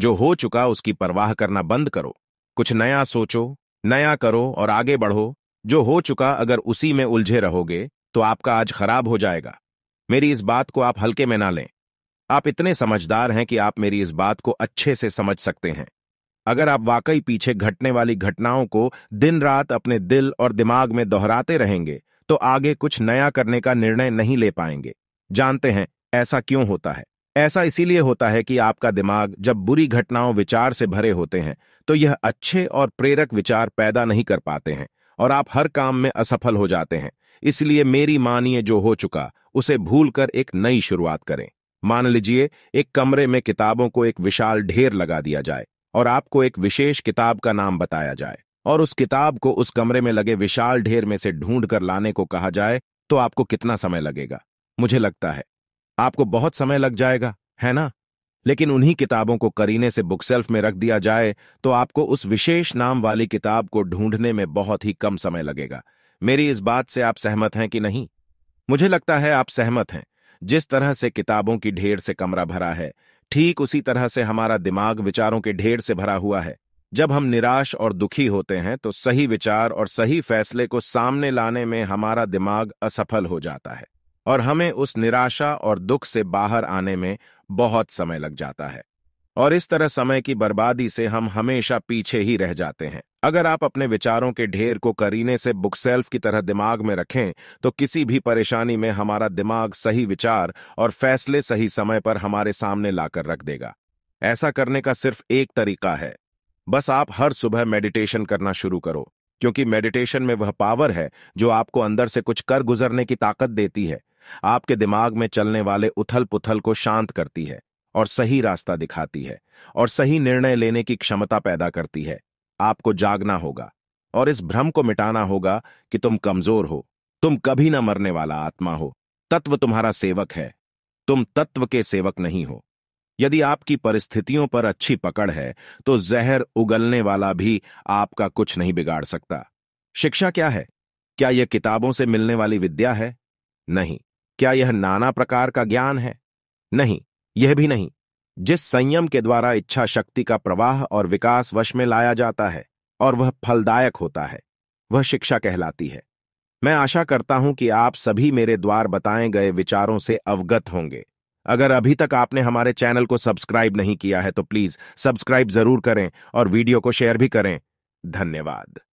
जो हो चुका उसकी परवाह करना बंद करो कुछ नया सोचो नया करो और आगे बढ़ो जो हो चुका अगर उसी में उलझे रहोगे तो आपका आज खराब हो जाएगा मेरी इस बात को आप हल्के में ना लें आप इतने समझदार हैं कि आप मेरी इस बात को अच्छे से समझ सकते हैं अगर आप वाकई पीछे घटने वाली घटनाओं को दिन रात अपने दिल और दिमाग में दोहराते रहेंगे तो आगे कुछ नया करने का निर्णय नहीं ले पाएंगे जानते हैं ऐसा क्यों होता है ऐसा इसीलिए होता है कि आपका दिमाग जब बुरी घटनाओं विचार से भरे होते हैं तो यह अच्छे और प्रेरक विचार पैदा नहीं कर पाते हैं और आप हर काम में असफल हो जाते हैं इसलिए मेरी मानिए जो हो चुका उसे भूलकर एक नई शुरुआत करें मान लीजिए एक कमरे में किताबों को एक विशाल ढेर लगा दिया जाए और आपको एक विशेष किताब का नाम बताया जाए और उस किताब को उस कमरे में लगे विशाल ढेर में से ढूंढ कर लाने को कहा जाए तो आपको कितना समय लगेगा मुझे लगता है आपको बहुत समय लग जाएगा है ना लेकिन उन्हीं किताबों को करीने से बुकसेल्फ में रख दिया जाए तो आपको उस विशेष नाम वाली किताब को ढूंढने में बहुत ही कम समय लगेगा मेरी इस बात से आप सहमत हैं कि नहीं मुझे लगता है आप सहमत हैं जिस तरह से किताबों की ढेर से कमरा भरा है ठीक उसी तरह से हमारा दिमाग विचारों के ढेर से भरा हुआ है जब हम निराश और दुखी होते हैं तो सही विचार और सही फैसले को सामने लाने में हमारा दिमाग असफल हो जाता है और हमें उस निराशा और दुख से बाहर आने में बहुत समय लग जाता है और इस तरह समय की बर्बादी से हम हमेशा पीछे ही रह जाते हैं अगर आप अपने विचारों के ढेर को करीने से बुक सेल्फ की तरह दिमाग में रखें तो किसी भी परेशानी में हमारा दिमाग सही विचार और फैसले सही समय पर हमारे सामने लाकर रख देगा ऐसा करने का सिर्फ एक तरीका है बस आप हर सुबह मेडिटेशन करना शुरू करो क्योंकि मेडिटेशन में वह पावर है जो आपको अंदर से कुछ कर गुजरने की ताकत देती है आपके दिमाग में चलने वाले उथल पुथल को शांत करती है और सही रास्ता दिखाती है और सही निर्णय लेने की क्षमता पैदा करती है आपको जागना होगा और इस भ्रम को मिटाना होगा कि तुम कमजोर हो तुम कभी ना मरने वाला आत्मा हो तत्व तुम्हारा सेवक है तुम तत्व के सेवक नहीं हो यदि आपकी परिस्थितियों पर अच्छी पकड़ है तो जहर उगलने वाला भी आपका कुछ नहीं बिगाड़ सकता शिक्षा क्या है क्या यह किताबों से मिलने वाली विद्या है नहीं क्या यह नाना प्रकार का ज्ञान है नहीं यह भी नहीं जिस संयम के द्वारा इच्छा शक्ति का प्रवाह और विकास वश में लाया जाता है और वह फलदायक होता है वह शिक्षा कहलाती है मैं आशा करता हूं कि आप सभी मेरे द्वार बताए गए विचारों से अवगत होंगे अगर अभी तक आपने हमारे चैनल को सब्सक्राइब नहीं किया है तो प्लीज सब्सक्राइब जरूर करें और वीडियो को शेयर भी करें धन्यवाद